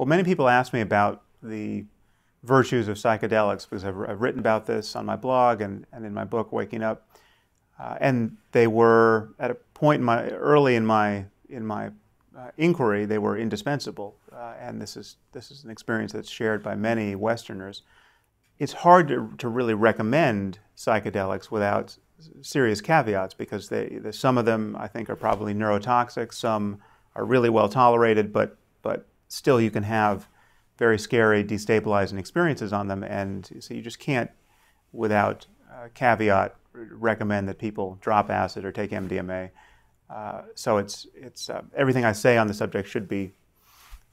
Well, many people ask me about the virtues of psychedelics because I've, I've written about this on my blog and, and in my book, Waking Up. Uh, and they were at a point in my early in my in my uh, inquiry, they were indispensable. Uh, and this is this is an experience that's shared by many Westerners. It's hard to, to really recommend psychedelics without serious caveats because they, the, some of them I think are probably neurotoxic, some are really well tolerated, but but still you can have very scary, destabilizing experiences on them. And so you just can't, without uh, caveat, recommend that people drop acid or take MDMA. Uh, so it's, it's uh, everything I say on the subject should be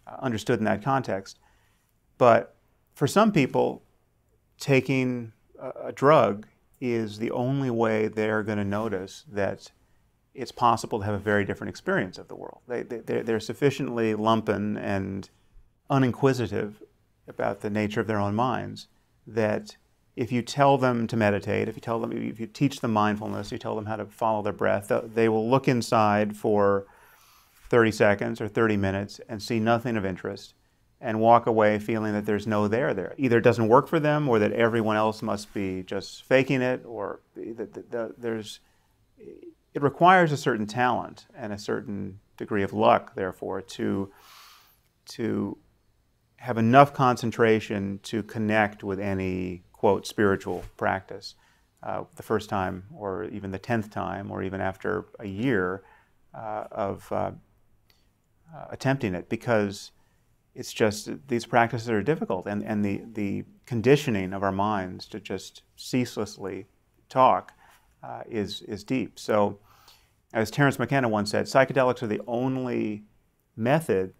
uh, understood in that context. But for some people, taking a, a drug is the only way they're going to notice that it's possible to have a very different experience of the world. They, they, they're sufficiently lumpen and uninquisitive about the nature of their own minds that if you tell them to meditate, if you tell them, if you teach them mindfulness, you tell them how to follow their breath, they will look inside for 30 seconds or 30 minutes and see nothing of interest and walk away feeling that there's no there there. Either it doesn't work for them or that everyone else must be just faking it or that, that there's it requires a certain talent and a certain degree of luck, therefore, to, to have enough concentration to connect with any, quote, spiritual practice. Uh, the first time, or even the tenth time, or even after a year uh, of uh, uh attempting it, because it's just these practices are difficult, and, and the, the conditioning of our minds to just ceaselessly talk uh, is, is deep. So as Terence McKenna once said, psychedelics are the only method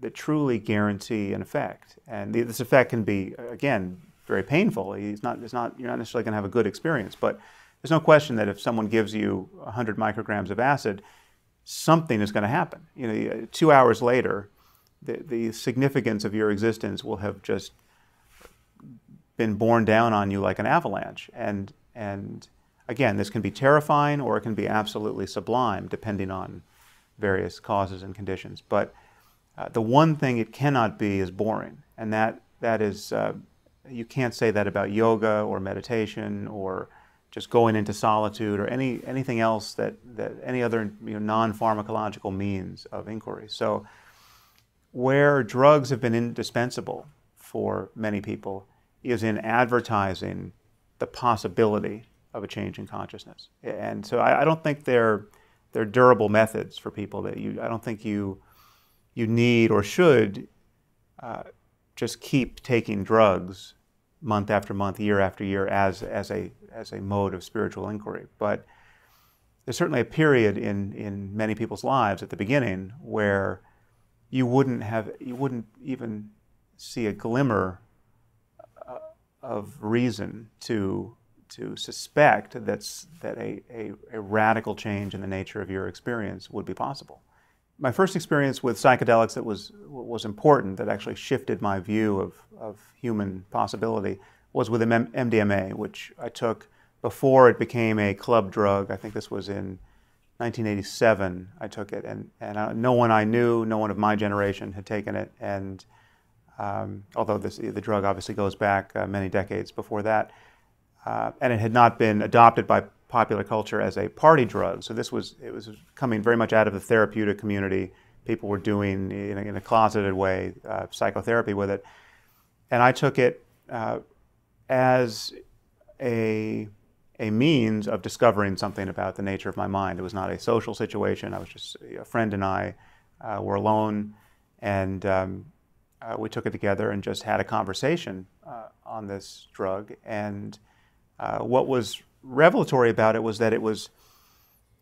that truly guarantee an effect. And the, this effect can be, again, very painful. It's not, it's not, you're not necessarily going to have a good experience, but there's no question that if someone gives you 100 micrograms of acid, something is going to happen. You know, two hours later, the, the significance of your existence will have just been borne down on you like an avalanche. And, and Again, this can be terrifying or it can be absolutely sublime, depending on various causes and conditions. But uh, the one thing it cannot be is boring, and that that is uh, you can't say that about yoga or meditation or just going into solitude or any anything else that that any other you know, non-pharmacological means of inquiry. So where drugs have been indispensable for many people is in advertising the possibility of a change in consciousness. And so I, I don't think they're they're durable methods for people that you I don't think you you need or should uh, just keep taking drugs month after month, year after year as as a as a mode of spiritual inquiry. But there's certainly a period in in many people's lives at the beginning where you wouldn't have you wouldn't even see a glimmer uh, of reason to to suspect that's, that a, a, a radical change in the nature of your experience would be possible. My first experience with psychedelics that was, was important, that actually shifted my view of, of human possibility, was with MDMA, which I took before it became a club drug. I think this was in 1987. I took it, and, and I, no one I knew, no one of my generation had taken it. And um, although this, the drug obviously goes back uh, many decades before that, uh, and it had not been adopted by popular culture as a party drug. So this was it was coming very much out of the therapeutic community. People were doing in a, in a closeted way uh, psychotherapy with it, and I took it uh, as a a means of discovering something about the nature of my mind. It was not a social situation. I was just a friend and I uh, were alone, and um, uh, we took it together and just had a conversation uh, on this drug and uh, what was revelatory about it was that it was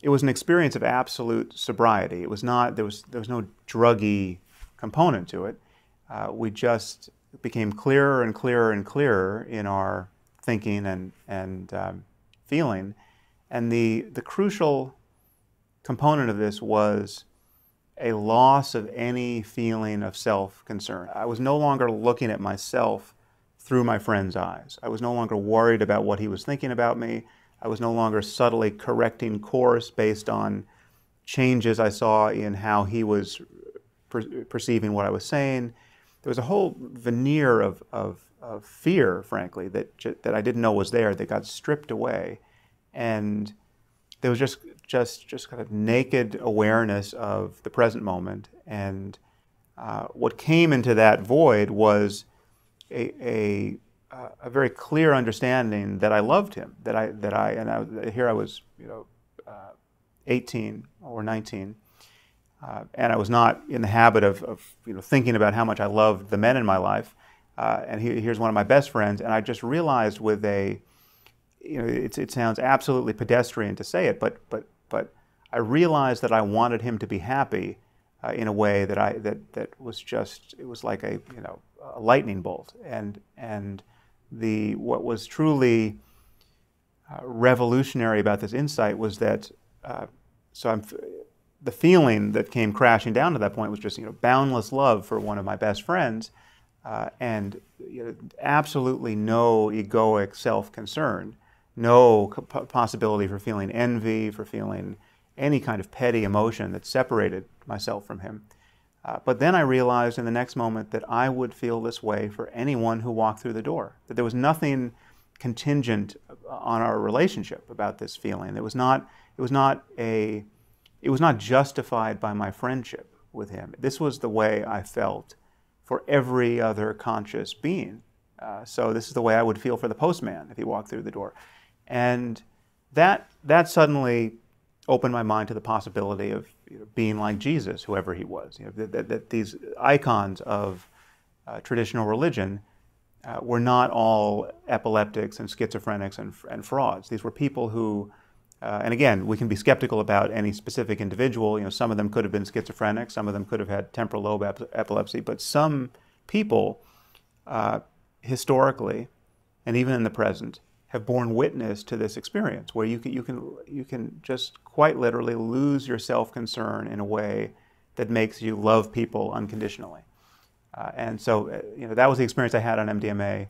it was an experience of absolute sobriety. It was not there was there was no druggy component to it. Uh, we just became clearer and clearer and clearer in our thinking and and um, feeling, and the the crucial component of this was a loss of any feeling of self concern. I was no longer looking at myself through my friend's eyes. I was no longer worried about what he was thinking about me. I was no longer subtly correcting course based on changes I saw in how he was per- perceiving what I was saying. There was a whole veneer of, of, of fear, frankly, that, that I didn't know was there that got stripped away. And there was just, just, just kind of naked awareness of the present moment. And uh, what came into that void was a, a, a very clear understanding that I loved him, that I, that I, and I, here I was, you know, uh, 18 or 19, uh, and I was not in the habit of, of, you know, thinking about how much I loved the men in my life. Uh, and he, here's one of my best friends, and I just realized with a, you know, it, it sounds absolutely pedestrian to say it, but, but, but I realized that I wanted him to be happy uh, in a way that I that that was just it was like a you know a lightning bolt. And, and the, what was truly uh, revolutionary about this insight was that, uh, so I'm, the feeling that came crashing down to that point was just, you know, boundless love for one of my best friends uh, and you know, absolutely no egoic self-concern, no possibility for feeling envy, for feeling any kind of petty emotion that separated myself from him. Uh, but then I realized in the next moment that I would feel this way for anyone who walked through the door, that there was nothing contingent uh, on our relationship about this feeling. It was not, it was not, a, it was not justified by my friendship with him. This was the way I felt for every other conscious being. Uh, so this is the way I would feel for the postman if he walked through the door. And that, that suddenly opened my mind to the possibility of you know, being like Jesus, whoever he was. You know, that, that, that these icons of uh, traditional religion uh, were not all epileptics and schizophrenics and, and frauds. These were people who, uh, and again, we can be skeptical about any specific individual. You know, some of them could have been schizophrenic, some of them could have had temporal lobe ep epilepsy, but some people, uh, historically, and even in the present, have borne witness to this experience where you can, you can, you can just quite literally lose your self concern in a way that makes you love people unconditionally. Uh, and so, uh, you know, that was the experience I had on MDMA.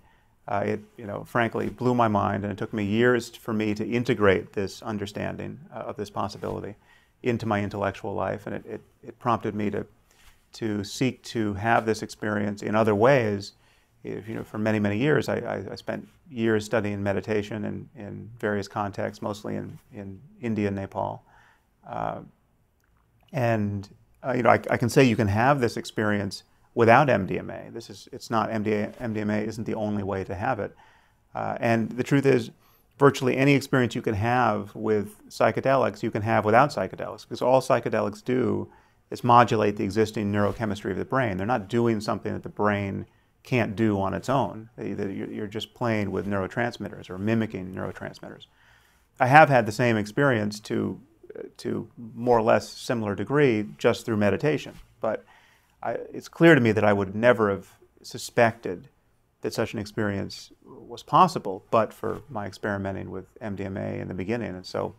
Uh, it, you know, frankly blew my mind, and it took me years for me to integrate this understanding uh, of this possibility into my intellectual life, and it, it, it prompted me to to seek to have this experience in other ways you know, for many, many years, I, I, spent years studying meditation in, in various contexts, mostly in, in India and Nepal. Uh, and, uh, you know, I, I, can say you can have this experience without MDMA. This is, it's not MDA, MDMA isn't the only way to have it. Uh, and the truth is, virtually any experience you can have with psychedelics, you can have without psychedelics, because all psychedelics do is modulate the existing neurochemistry of the brain. They're not doing something that the brain can't do on its own. You're just playing with neurotransmitters or mimicking neurotransmitters. I have had the same experience to to more or less similar degree just through meditation, but I, it's clear to me that I would never have suspected that such an experience was possible, but for my experimenting with MDMA in the beginning, and so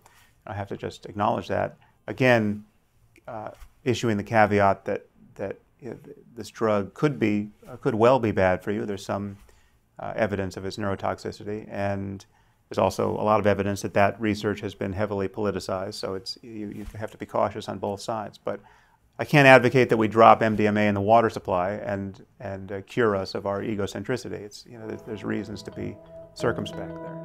I have to just acknowledge that again, uh, issuing the caveat that this drug could be uh, could well be bad for you. There's some uh, evidence of its neurotoxicity, and there's also a lot of evidence that that research has been heavily politicized. So it's you, you have to be cautious on both sides. But I can't advocate that we drop MDMA in the water supply and and uh, cure us of our egocentricity. It's you know there's reasons to be circumspect there.